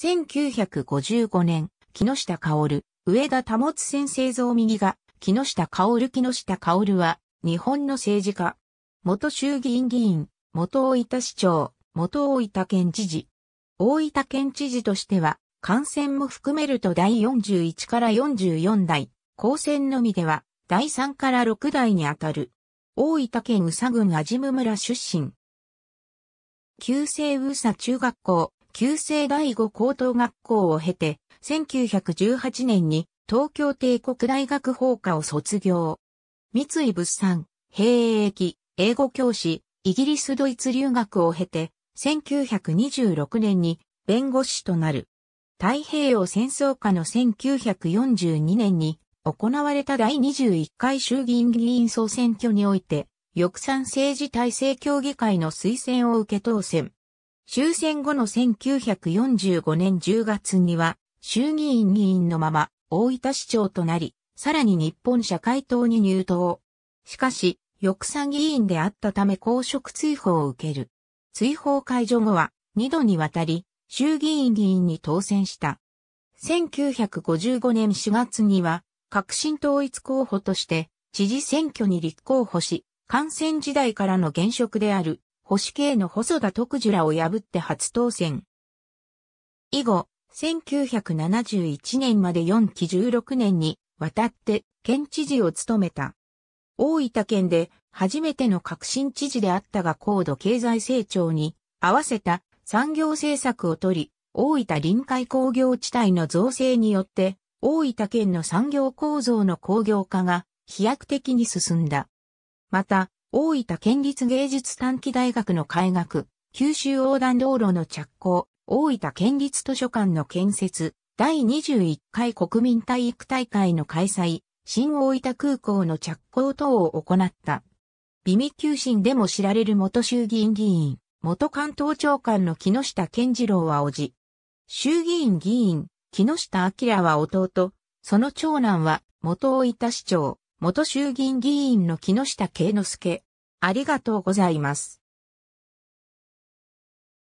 1955年、木下薫、上田保先生像右が、木下薫木下薫は、日本の政治家。元衆議院議員、元大分市長、元大分県知事。大分県知事としては、感染も含めると第41から44代、高専のみでは、第3から6代にあたる。大分県宇佐郡阿治村出身。旧制宇佐中学校、旧制第五高等学校を経て、1918年に東京帝国大学法科を卒業。三井物産、兵役、英語教師、イギリスドイツ留学を経て、1926年に弁護士となる。太平洋戦争下の1942年に行われた第21回衆議院議員総選挙において、翼賛政治体制協議会の推薦を受け当選。終戦後の1945年10月には、衆議院議員のまま、大分市長となり、さらに日本社会党に入党。しかし、翼賛議員であったため公職追放を受ける。追放解除後は、2度にわたり、衆議院議員に当選した。1955年4月には、革新統一候補として、知事選挙に立候補し、感染時代からの現職である保守系の細田徳樹らを破って初当選。以後、1971年まで4期16年に渡って県知事を務めた。大分県で初めての革新知事であったが高度経済成長に合わせた産業政策を取り、大分臨海工業地帯の造成によって大分県の産業構造の工業化が飛躍的に進んだ。また、大分県立芸術短期大学の開学、九州横断道路の着工、大分県立図書館の建設、第21回国民体育大会の開催、新大分空港の着工等を行った。美味求心でも知られる元衆議院議員、元関東長官の木下健次郎は叔父。衆議院議員、木下明は弟、その長男は元大分市長。元衆議院議員の木下慶之助。ありがとうございます。